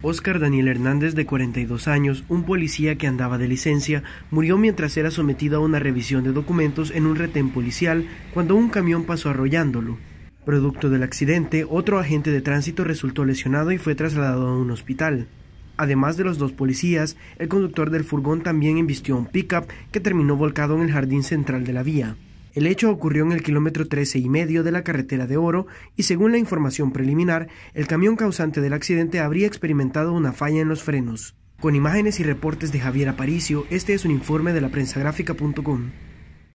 Oscar Daniel Hernández, de 42 años, un policía que andaba de licencia, murió mientras era sometido a una revisión de documentos en un retén policial cuando un camión pasó arrollándolo. Producto del accidente, otro agente de tránsito resultó lesionado y fue trasladado a un hospital. Además de los dos policías, el conductor del furgón también invistió un pickup que terminó volcado en el jardín central de la vía. El hecho ocurrió en el kilómetro 13 y medio de la carretera de Oro y según la información preliminar, el camión causante del accidente habría experimentado una falla en los frenos. Con imágenes y reportes de Javier Aparicio, este es un informe de la